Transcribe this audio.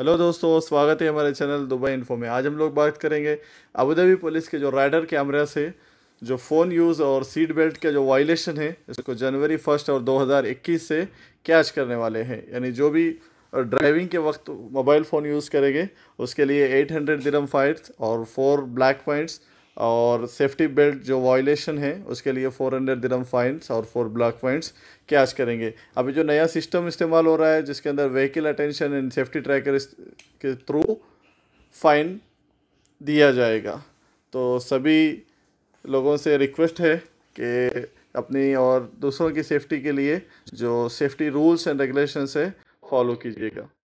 hello दोस्तों स्वागत है हमारे चैनल दुबई इन्फो में आज हम लोग बात करेंगे अबूधाबी पुलिस के जो राइडर कैमरा से जो फ़ोन यूज़ और सीट बेल्ट का जो वायलेशन है इसको जनवरी फर्स्ट और 2021 से कैच करने वाले हैं यानी जो भी ड्राइविंग के वक्त मोबाइल फ़ोन यूज़ करेंगे उसके लिए 800 हंड्रेड दिरम फाइट्स और फोर ब्लैक पॉइंट्स और सेफ्टी बेल्ट जो वायलेशन है उसके लिए फोर हंड्रेड दिरम फाइन्स और फोर ब्लॉक फाइन्स कैश करेंगे अभी जो नया सिस्टम इस्तेमाल हो रहा है जिसके अंदर vehicle attention and safety tracker के थ्रू फाइन दिया जाएगा तो सभी लोगों से रिक्वेस्ट है कि अपनी और दूसरों की सेफ्टी के लिए जो सेफ्टी रूल्स एंड रेगुलेशन है फॉलो कीजिएगा